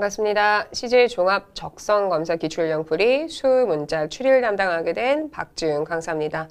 반갑습니다. CJ 종합 적성 검사 기출영풀이 수문자 출일 담당하게 된 박지윤 강사입니다.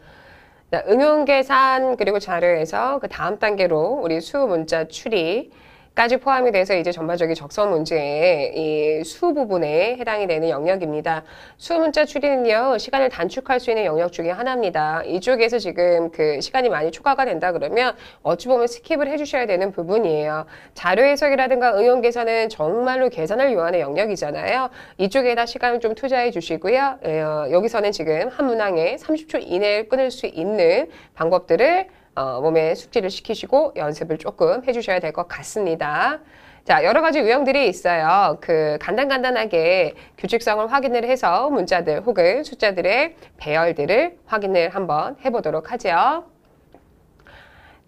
응용 계산 그리고 자료에서 그 다음 단계로 우리 수문자 추리 까지 포함이 돼서 이제 전반적인 적성 문제의 이 수 부분에 해당이 되는 영역입니다. 수 문자 추리는요, 시간을 단축할 수 있는 영역 중에 하나입니다. 이쪽에서 지금 그 시간이 많이 초과가 된다 그러면 어찌 보면 스킵을 해주셔야 되는 부분이에요. 자료 해석이라든가 응용 계산은 정말로 계산을 요하는 영역이잖아요. 이쪽에다 시간을 좀 투자해 주시고요. 에, 어, 여기서는 지금 한 문항에 30초 이내에 끊을 수 있는 방법들을 어, 몸에 숙지를 시키시고 연습을 조금 해주셔야 될 것 같습니다. 자, 여러 가지 유형들이 있어요. 그 간단간단하게 규칙성을 확인을 해서 문자들 혹은 숫자들의 배열들을 확인을 한번 해보도록 하죠.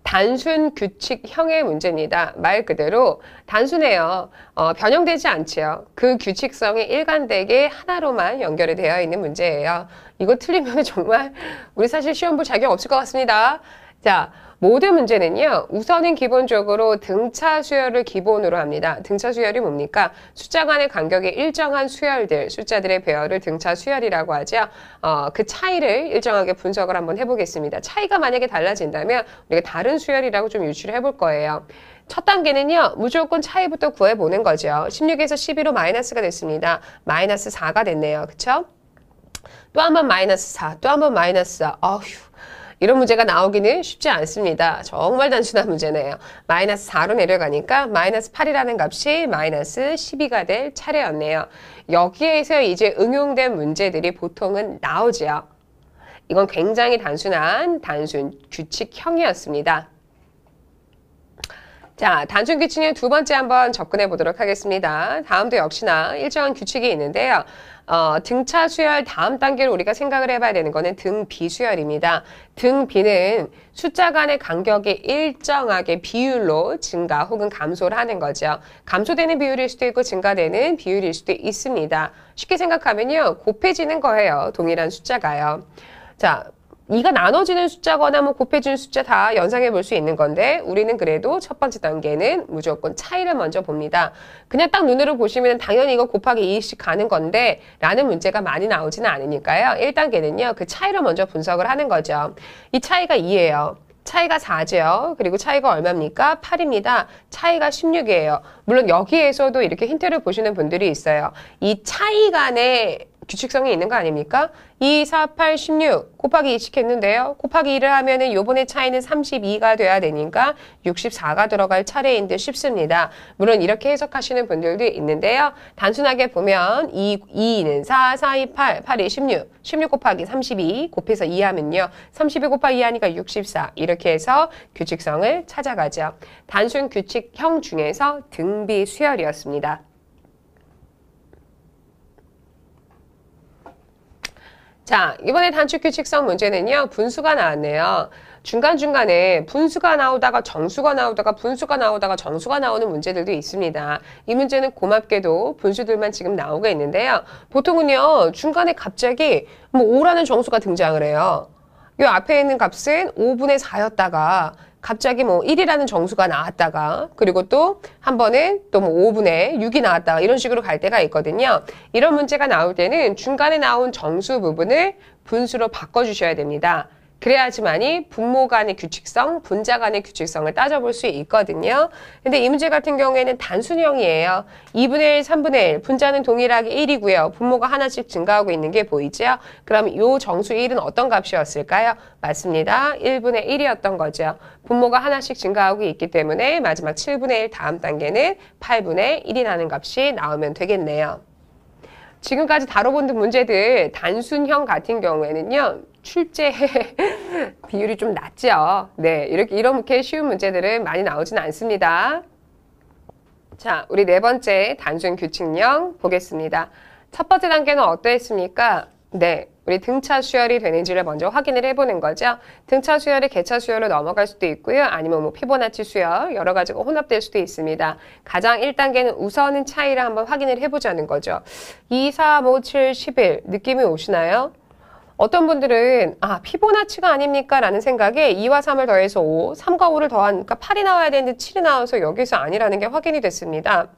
단순 규칙형의 문제입니다. 말 그대로 단순해요. 어, 변형되지 않지요. 그 규칙성이 일관되게 하나로만 연결이 되어 있는 문제예요. 이거 틀리면 정말 우리 사실 시험 볼 자격 없을 것 같습니다. 자, 모든 문제는요. 우선은 기본적으로 등차 수열을 기본으로 합니다. 등차 수열이 뭡니까? 숫자 간의 간격의 일정한 수열들, 숫자들의 배열을 등차 수열이라고 하죠. 어, 그 차이를 일정하게 분석을 한번 해보겠습니다. 차이가 만약에 달라진다면 우리가 다른 수열이라고 좀 유추를 해볼 거예요. 첫 단계는요. 무조건 차이부터 구해보는 거죠. 16에서 12로 마이너스가 됐습니다. 마이너스 4가 됐네요. 그쵸? 또한번 마이너스 4, 또한번 마이너스 4. 어휴. 이런 문제가 나오기는 쉽지 않습니다. 정말 단순한 문제네요. 마이너스 4로 내려가니까 마이너스 8이라는 값이 마이너스 12가 될 차례였네요. 여기에서 이제 응용된 문제들이 보통은 나오지요. 이건 굉장히 단순한 단순 규칙형이었습니다. 자, 단순 규칙률 두 번째 한번 접근해 보도록 하겠습니다. 다음도 역시나 일정한 규칙이 있는데요. 어, 등차 수열 다음 단계로 우리가 생각을 해봐야 되는 거는 등비 수열입니다. 등비는 숫자 간의 간격이 일정하게 비율로 증가 혹은 감소를 하는 거죠. 감소되는 비율일 수도 있고 증가되는 비율일 수도 있습니다. 쉽게 생각하면요. 곱해지는 거예요. 동일한 숫자가요. 자, 이가 나눠지는 숫자거나 뭐 곱해지는 숫자 다 연상해 볼 수 있는 건데 우리는 그래도 첫 번째 단계는 무조건 차이를 먼저 봅니다. 그냥 딱 눈으로 보시면 당연히 이거 곱하기 2씩 가는 건데 라는 문제가 많이 나오지는 않으니까요. 1단계는요. 그 차이를 먼저 분석을 하는 거죠. 이 차이가 2예요. 차이가 4죠. 그리고 차이가 얼마입니까? 8입니다. 차이가 16이에요. 물론 여기에서도 이렇게 힌트를 보시는 분들이 있어요. 이 차이 간의 규칙성이 있는 거 아닙니까? 2, 4, 8, 16 곱하기 2씩 했는데요. 곱하기 2를 하면 은 요번에 차이는 32가 돼야 되니까 64가 들어갈 차례인 듯 싶습니다. 물론 이렇게 해석하시는 분들도 있는데요. 단순하게 보면 2, 2는 4, 4, 2, 8, 8, 2, 16 16 곱하기 32 곱해서 2 하면요. 32 곱하기 2 하니까 64 이렇게 해서 규칙성을 찾아가죠. 단순 규칙형 중에서 등비 수열이었습니다. 자, 이번에 단축 규칙성 문제는요. 분수가 나왔네요. 중간중간에 분수가 나오다가 정수가 나오다가 분수가 나오다가 정수가 나오는 문제들도 있습니다. 이 문제는 고맙게도 분수들만 지금 나오고 있는데요. 보통은요. 중간에 갑자기 뭐 5라는 정수가 등장을 해요. 이 앞에 있는 값은 5분의 4였다가 갑자기 뭐 1이라는 정수가 나왔다가 그리고 또 한 번에 또뭐5분에 6이 나왔다가 이런 식으로 갈 때가 있거든요. 이런 문제가 나올 때는 중간에 나온 정수 부분을 분수로 바꿔주셔야 됩니다. 그래야지만이 분모 간의 규칙성, 분자 간의 규칙성을 따져볼 수 있거든요. 근데 이 문제 같은 경우에는 단순형이에요. 2분의 1, 3분의 1, 분자는 동일하게 1이고요. 분모가 하나씩 증가하고 있는 게 보이죠? 그럼 이 정수 1은 어떤 값이었을까요? 맞습니다. 1분의 1이었던 거죠. 분모가 하나씩 증가하고 있기 때문에 마지막 7분의 1 다음 단계는 8분의 1이 나는 값이 나오면 되겠네요. 지금까지 다뤄본 문제들 단순형 같은 경우에는요. 출제 비율이 좀 낮죠. 네, 이렇게 이렇게 쉬운 문제들은 많이 나오진 않습니다. 자, 우리 네 번째 단순 규칙령 보겠습니다. 첫 번째 단계는 어떠했습니까? 네, 우리 등차 수열이 되는지를 먼저 확인을 해보는 거죠. 등차 수열이 개차 수열로 넘어갈 수도 있고요. 아니면 뭐 피보나치 수열 여러 가지가 혼합될 수도 있습니다. 가장 1단계는 우선은 차이를 한번 확인을 해보자는 거죠. 2, 4, 5, 7, 11 느낌이 오시나요? 어떤 분들은 아 피보나치가 아닙니까? 라는 생각에 2와 3을 더해서 5, 3과 5를 더한그러니까 8이 나와야 되는데 7이 나와서 여기서 아니라는 게 확인이 됐습니다.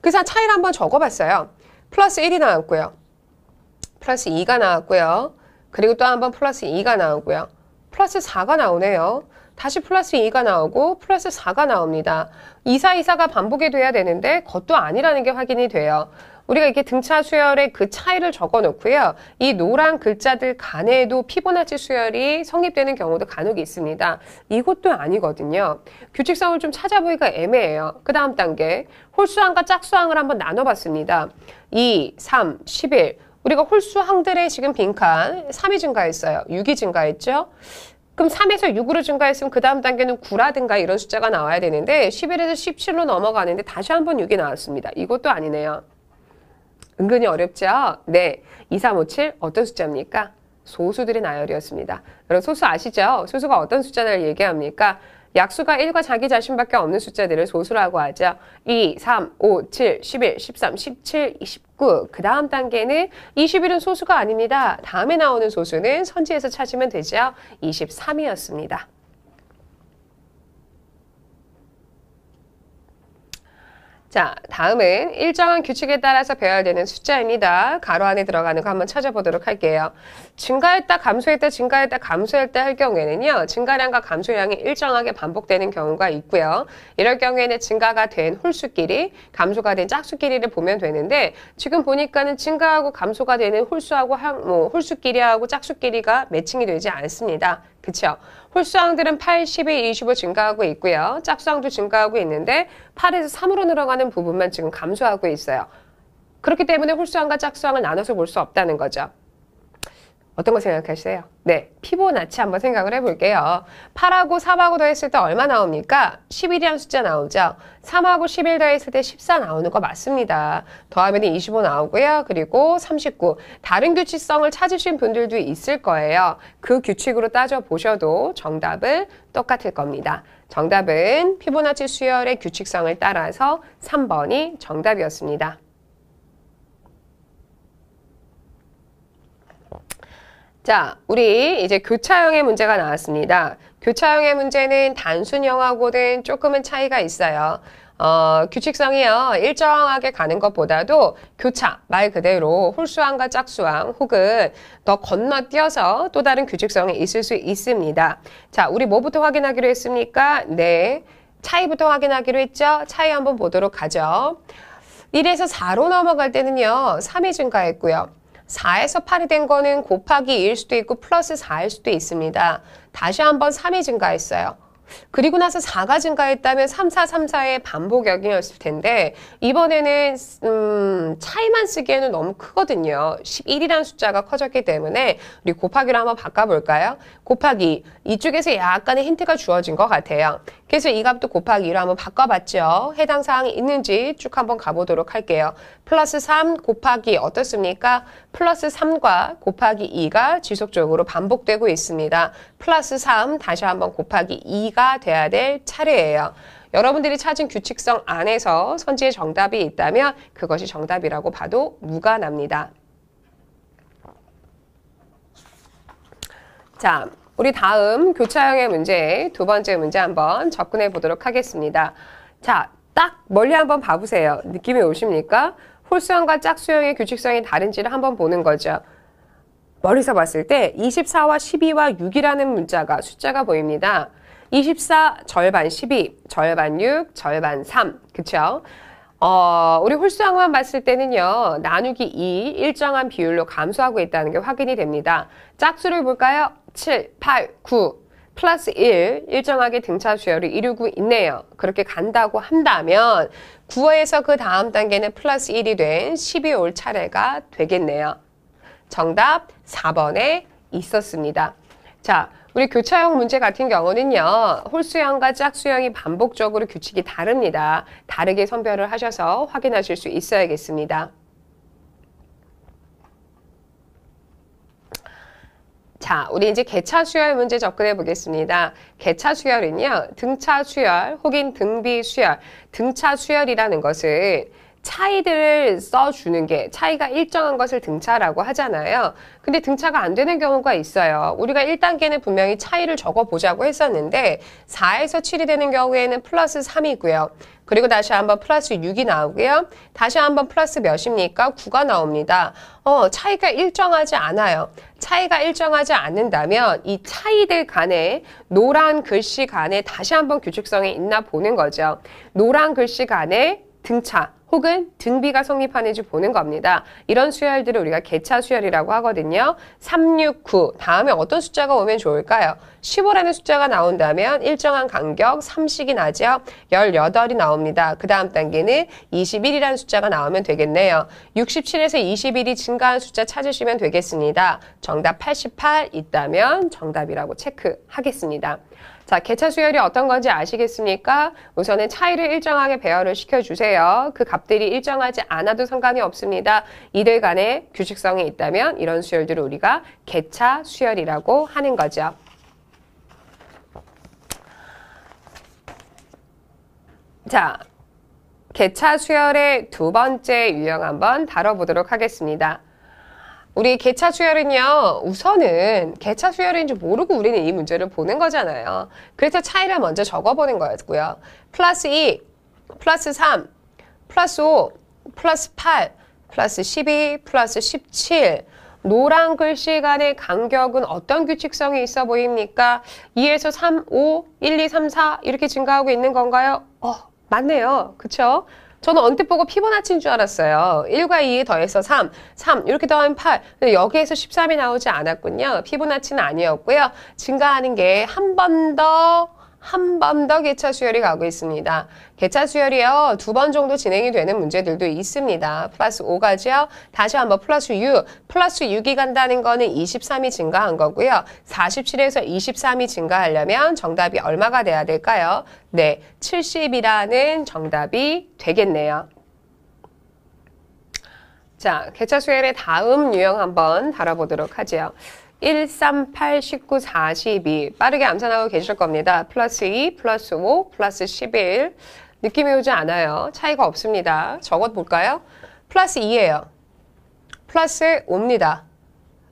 그래서 차이를 한번 적어봤어요. 플러스 1이 나왔고요. 플러스 2가 나왔고요. 그리고 또 한 번 플러스 2가 나오고요. 플러스 4가 나오네요. 다시 플러스 2가 나오고 플러스 4가 나옵니다. 2, 4, 2, 4가 반복이 돼야 되는데 그것도 아니라는 게 확인이 돼요. 우리가 이렇게 등차 수열의 그 차이를 적어 놓고요. 이 노란 글자들 간에도 피보나치 수열이 성립되는 경우도 간혹 있습니다. 이것도 아니거든요. 규칙성을 좀 찾아보기가 애매해요. 그 다음 단계, 홀수항과 짝수항을 한번 나눠봤습니다. 2, 3, 11. 우리가 홀수 항들의 지금 빈칸 3이 증가했어요. 6이 증가했죠. 그럼 3에서 6으로 증가했으면 그 다음 단계는 9라든가 이런 숫자가 나와야 되는데 11에서 17로 넘어가는데 다시 한번 6이 나왔습니다. 이것도 아니네요. 은근히 어렵죠? 네. 2, 3, 5, 7 어떤 숫자입니까? 소수들의 나열이었습니다. 여러분 소수 아시죠? 소수가 어떤 숫자를 얘기합니까? 약수가 1과 자기 자신밖에 없는 숫자들을 소수라고 하죠. 2, 3, 5, 7, 11, 13, 17, 29. 그 다음 단계는 21은 소수가 아닙니다. 다음에 나오는 소수는 선지에서 찾으면 되죠. 23이었습니다. 자, 다음은 일정한 규칙에 따라서 배열 되는 숫자입니다. 가로 안에 들어가는 거 한번 찾아보도록 할게요. 증가했다, 감소했다, 증가했다, 감소했다 할 경우에는요. 증가량과 감소량이 일정하게 반복되는 경우가 있고요. 이럴 경우에는 증가가 된 홀수끼리, 감소가 된 짝수끼리를 보면 되는데 지금 보니까는 증가하고 감소가 되는 홀수하고 뭐, 홀수끼리하고 짝수끼리가 매칭이 되지 않습니다. 그렇죠? 홀수항들은 8, 12, 2 0 증가하고 있고요. 짝수항도 증가하고 있는데 8에서 3으로 늘어가는 부분만 지금 감소하고 있어요. 그렇기 때문에 홀수항과 짝수항을 나눠서 볼 수 없다는 거죠. 어떤 거 생각하세요? 시 네, 피보나치 한번 생각을 해볼게요. 8하고 3하고 더했을 때 얼마 나옵니까? 1 1이란 숫자 나오죠? 3하고 11 더했을 때 14 나오는 거 맞습니다. 더하면 25 나오고요. 그리고 39. 다른 규칙성을 찾으신 분들도 있을 거예요. 그 규칙으로 따져보셔도 정답은 똑같을 겁니다. 정답은 피보나치 수열의 규칙성을 따라서 3번이 정답이었습니다. 자, 우리 이제 교차형의 문제가 나왔습니다. 교차형의 문제는 단순형하고는 조금은 차이가 있어요. 어, 규칙성이요. 일정하게 가는 것보다도 교차, 말 그대로 홀수항과 짝수항 혹은 더 건너뛰어서 또 다른 규칙성이 있을 수 있습니다. 자, 우리 뭐부터 확인하기로 했습니까? 네. 차이부터 확인하기로 했죠? 차이 한번 보도록 하죠. 1에서 4로 넘어갈 때는요. 3이 증가했고요. 4에서 8이 된 거는 곱하기 1일 수도 있고 플러스 4일 수도 있습니다. 다시 한번 3이 증가했어요. 그리고 나서 4가 증가했다면 3, 4, 3, 4의 반복 역이었을 텐데 이번에는 음, 차이만 쓰기에는 너무 크거든요. 11이라는 숫자가 커졌기 때문에 우리 곱하기로 한번 바꿔볼까요? 곱하기 이쪽에서 약간의 힌트가 주어진 것 같아요. 그래서 이 값도 곱하기 1로 한번 바꿔봤죠. 해당 사항이 있는지 쭉 한번 가보도록 할게요. 플러스 3 곱하기 어떻습니까? 플러스 3과 곱하기 2가 지속적으로 반복되고 있습니다. 플러스 3 다시 한번 곱하기 2가 돼야 될 차례예요. 여러분들이 찾은 규칙성 안에서 선지의 정답이 있다면 그것이 정답이라고 봐도 무관합니다. 자, 우리 다음 교차형의 문제 두 번째 문제 한번 접근해 보도록 하겠습니다. 자, 딱 멀리 한번 봐보세요. 느낌이 오십니까? 홀수형과 짝수형의 규칙성이 다른지를 한번 보는 거죠. 멀리서 봤을 때 24와 12와 6이라는 문자가 숫자가 보입니다. 24 절반 12, 절반 6, 절반 3. 그쵸? 어, 우리 홀수형만 봤을 때는요, 나누기 2 일정한 비율로 감소하고 있다는 게 확인이 됩니다. 짝수를 볼까요? 7, 8, 9 플러스 1 일정하게 등차 수열을 이루고 있네요. 그렇게 간다고 한다면 9호에서 그 다음 단계는 플러스 1이 된1 2월 차례가 되겠네요. 정답 4번에 있었습니다. 자, 우리 교차형 문제 같은 경우는요. 홀수형과 짝수형이 반복적으로 규칙이 다릅니다. 다르게 선별을 하셔서 확인하실 수 있어야겠습니다. 자, 우리 이제 개차 수혈 문제 접근해 보겠습니다. 개차 수혈은요 등차 수혈 혹은 등비 수혈 등차 수혈이라는 것은 차이를 써주는 게 차이가 일정한 것을 등차라고 하잖아요. 근데 등차가 안 되는 경우가 있어요. 우리가 1단계는 분명히 차이를 적어보자고 했었는데 4에서 7이 되는 경우에는 플러스 3이고요. 그리고 다시 한번 플러스 6이 나오고요. 다시 한번 플러스 몇입니까? 9가 나옵니다. 어, 차이가 일정하지 않아요. 차이가 일정하지 않는다면 이 차이들 간에 노란 글씨 간에 다시 한번 규칙성이 있나 보는 거죠. 노란 글씨 간에 등차, 혹은 등비가 성립하는지 보는 겁니다. 이런 수열들을 우리가 개차 수열이라고 하거든요. 369 다음에 어떤 숫자가 오면 좋을까요? 15라는 숫자가 나온다면 일정한 간격 3식이 나죠. 18이 나옵니다. 그 다음 단계는 21이라는 숫자가 나오면 되겠네요. 67에서 21이 증가한 숫자 찾으시면 되겠습니다. 정답 88 있다면 정답이라고 체크하겠습니다. 자, 개차 수열이 어떤 건지 아시겠습니까? 우선은 차이를 일정하게 배열을 시켜주세요. 그 값들이 일정하지 않아도 상관이 없습니다. 이들 간에 규칙성이 있다면 이런 수열들을 우리가 개차 수열이라고 하는 거죠. 자, 개차 수열의 두 번째 유형 한번 다뤄보도록 하겠습니다. 우리 개차 수열은요 우선은 개차 수열인 줄 모르고 우리는 이 문제를 보는 거잖아요 그래서 차이를 먼저 적어보는 거였고요 플러스 2 플러스 3 플러스 5 플러스 8 플러스 12 플러스 17 노란 글씨 간의 간격은 어떤 규칙성이 있어 보입니까? 2에서 3, 5, 1, 2, 3, 4 이렇게 증가하고 있는 건가요? 어, 맞네요. 그쵸? 저는 언뜻 보고 피보나치인 줄 알았어요. 1과 2 더해서 3, 3 이렇게 더하면 8. 근데 여기에서 13이 나오지 않았군요. 피보나치는 아니었고요. 증가하는 게한번더 한번더 개차 수열이 가고 있습니다. 개차 수열이요. 두 번 정도 진행이 되는 문제들도 있습니다. 플러스 5가지요. 다시 한번 플러스 6. 플러스 6이 간다는 거는 23이 증가한 거고요. 47에서 23이 증가하려면 정답이 얼마가 돼야 될까요? 네, 70이라는 정답이 되겠네요. 자, 개차 수열의 다음 유형 한번 다뤄보도록 하죠. 1, 3, 8, 19, 42 빠르게 암산하고 계실 겁니다. 플러스 2, 플러스 5, 플러스 11 느낌이 오지 않아요. 차이가 없습니다. 저것 볼까요? 플러스 2예요. 플러스 5입니다.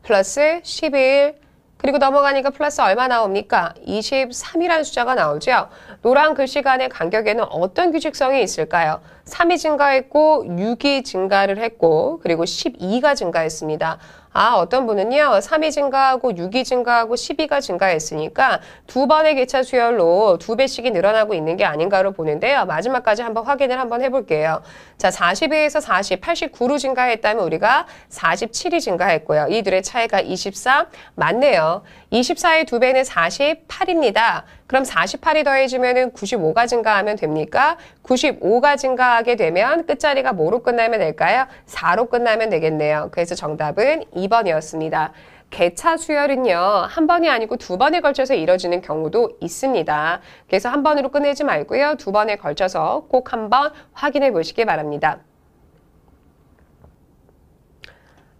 플러스 11 그리고 넘어가니까 플러스 얼마 나옵니까? 23이라는 숫자가 나오죠. 노란 글씨간의 간격에는 어떤 규칙성이 있을까요? 3이 증가했고 6이 증가를 했고 그리고 12가 증가했습니다. 아 어떤 분은요 3이 증가하고 6이 증가하고 12가 증가했으니까 두 번의 개차 수열로 두 배씩이 늘어나고 있는 게 아닌가로 보는데요. 마지막까지 한번 확인을 한번 해볼게요. 자 42에서 40, 89로 증가했다면 우리가 47이 증가했고요. 이들의 차이가 23 맞네요. 24의 두 배는 48입니다. 그럼 48이 더해지면 95가 증가하면 됩니까? 95가 증가하게 되면 끝자리가 뭐로 끝나면 될까요? 4로 끝나면 되겠네요. 그래서 정답은 2번이었습니다. 개차 수혈은요한 번이 아니고 두 번에 걸쳐서 이뤄지는 경우도 있습니다. 그래서 한 번으로 끝내지 말고요 두 번에 걸쳐서 꼭 한 번 확인해 보시기 바랍니다.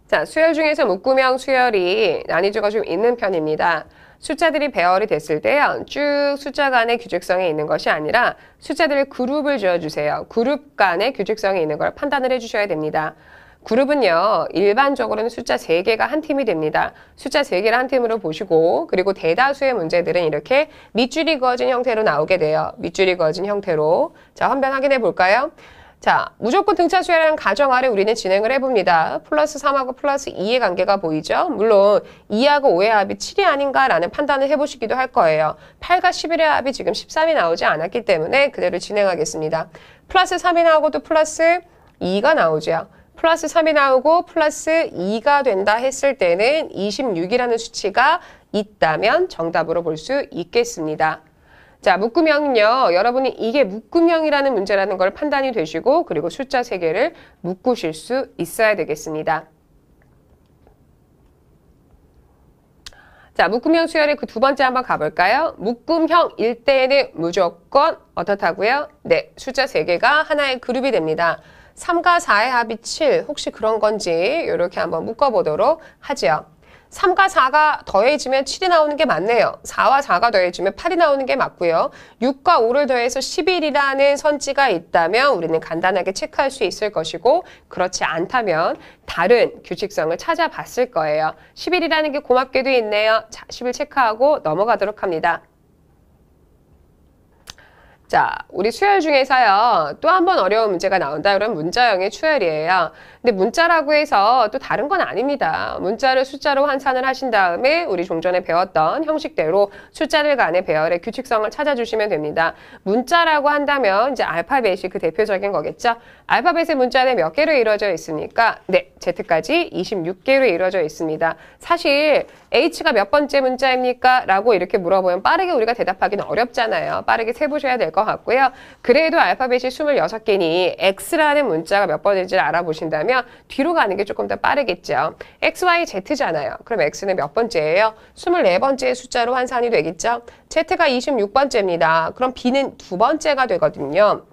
자, 수열 중에서 묶음형 수열이 난이도가 좀 있는 편입니다. 숫자들이 배열이 됐을 때요. 쭉 숫자 간의 규칙성에 있는 것이 아니라 숫자들의 그룹을 지어주세요. 그룹 간의 규칙성에 있는 걸 판단을 해주셔야 됩니다. 그룹은요. 일반적으로는 숫자 세개가한 팀이 됩니다. 숫자 세개를한 팀으로 보시고 그리고 대다수의 문제들은 이렇게 밑줄이 그어진 형태로 나오게 돼요. 밑줄이 그어진 형태로. 자, 한번 확인해 볼까요? 자, 무조건 등차수열이라는 가정 아래 우리는 진행을 해봅니다. 플러스 3하고 플러스 2의 관계가 보이죠? 물론 2하고 5의 합이 7이 아닌가라는 판단을 해보시기도 할 거예요. 8과 11의 합이 지금 13이 나오지 않았기 때문에 그대로 진행하겠습니다. 플러스 3이 나오고 또 플러스 2가 나오죠. 플러스 3이 나오고 플러스 2가 된다 했을 때는 26이라는 수치가 있다면 정답으로 볼 수 있겠습니다. 자, 묶음형은요. 여러분이 이게 묶음형이라는 문제라는 걸 판단이 되시고 그리고 숫자 세개를 묶으실 수 있어야 되겠습니다. 자, 묶음형 수열의 그 두 번째 한번 가볼까요? 묶음형일 대에는 무조건 어떻다고요? 네, 숫자 세개가 하나의 그룹이 됩니다. 3과 4의 합이 7, 혹시 그런 건지 이렇게 한번 묶어보도록 하죠. 3과 4가 더해지면 7이 나오는 게 맞네요. 4와 4가 더해지면 8이 나오는 게 맞고요. 6과 5를 더해서 11이라는 선지가 있다면 우리는 간단하게 체크할 수 있을 것이고 그렇지 않다면 다른 규칙성을 찾아봤을 거예요. 11이라는 게 고맙게도 있네요. 자, 1을 체크하고 넘어가도록 합니다. 자, 우리 수열 중에서요. 또 한 번 어려운 문제가 나온다. 그런 문자형의 추열이에요. 근데 문자라고 해서 또 다른 건 아닙니다. 문자를 숫자로 환산을 하신 다음에 우리 종전에 배웠던 형식대로 숫자들 간의 배열의 규칙성을 찾아주시면 됩니다. 문자라고 한다면 이제 알파벳이 그 대표적인 거겠죠. 알파벳의 문자는 몇 개로 이루어져 있습니까? 네, Z까지 26개로 이루어져 있습니다. 사실 H가 몇 번째 문자입니까? 라고 이렇게 물어보면 빠르게 우리가 대답하기는 어렵잖아요. 빠르게 세보셔야 될 것 같고요. 그래도 알파벳이 26개니 X라는 문자가 몇번인지 알아보신다면 그냥 뒤로 가는 게 조금 더 빠르겠죠. x, y, z잖아요. 그럼 x는 몇 번째예요? 24번째 숫자로 환산이 되겠죠. z가 26번째입니다. 그럼 b는 두 번째가 되거든요.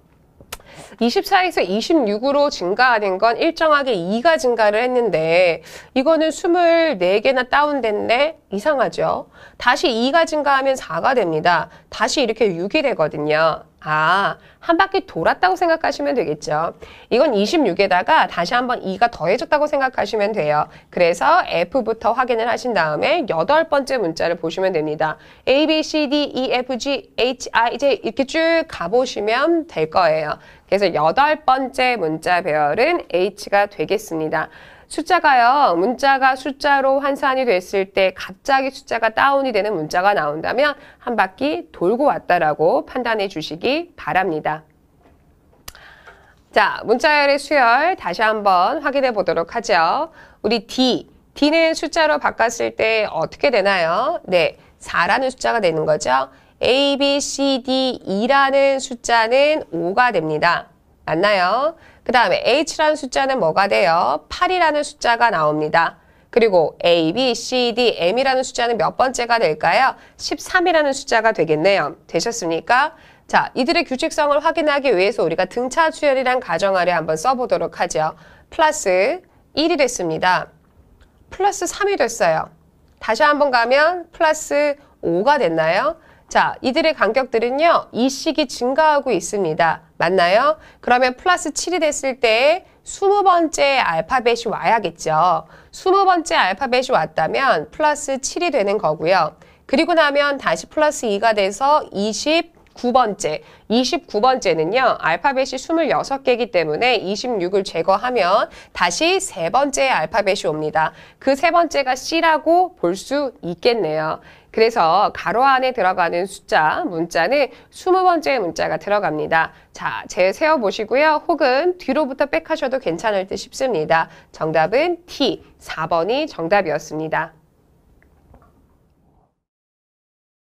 24에서 26으로 증가하는 건 일정하게 2가 증가를 했는데 이거는 24개나 다운됐네 이상하죠 다시 2가 증가하면 4가 됩니다 다시 이렇게 6이 되거든요 아, 한 바퀴 돌았다고 생각하시면 되겠죠. 이건 26에다가 다시 한번 2가 더해졌다고 생각하시면 돼요. 그래서 F부터 확인을 하신 다음에 여덟 번째 문자를 보시면 됩니다. A, B, C, D, E, F, G, H, I, J 이렇게 쭉 가보시면 될 거예요. 그래서 여덟 번째 문자 배열은 H가 되겠습니다. 숫자가요. 문자가 숫자로 환산이 됐을 때 갑자기 숫자가 다운이 되는 문자가 나온다면 한 바퀴 돌고 왔다라고 판단해 주시기 바랍니다. 자, 문자열의 수열 다시 한번 확인해 보도록 하죠. 우리 D, D는 숫자로 바꿨을 때 어떻게 되나요? 네, 4라는 숫자가 되는 거죠. A, B, C, D, E라는 숫자는 5가 됩니다. 맞나요? 그 다음에 H라는 숫자는 뭐가 돼요? 8이라는 숫자가 나옵니다. 그리고 A, B, C, D, M이라는 숫자는 몇 번째가 될까요? 13이라는 숫자가 되겠네요. 되셨습니까? 자, 이들의 규칙성을 확인하기 위해서 우리가 등차수열이란 가정 아래 한번 써보도록 하죠. 플러스 1이 됐습니다. 플러스 3이 됐어요. 다시 한번 가면 플러스 5가 됐나요? 자, 이들의 간격들은요. 이 식이 증가하고 있습니다. 맞나요? 그러면 플러스 7이 됐을 때 20번째 알파벳이 와야겠죠. 20번째 알파벳이 왔다면 플러스 7이 되는 거고요. 그리고 나면 다시 플러스 2가 돼서 20, 9번째, 29번째는요. 알파벳이 26개이기 때문에 26을 제거하면 다시 세 번째 알파벳이 옵니다. 그 세 번째가 C라고 볼 수 있겠네요. 그래서 가로 안에 들어가는 숫자, 문자는 20번째 문자가 들어갑니다. 자, 재세어 보시고요. 혹은 뒤로부터 백하셔도 괜찮을 듯 싶습니다. 정답은 T, 4번이 정답이었습니다.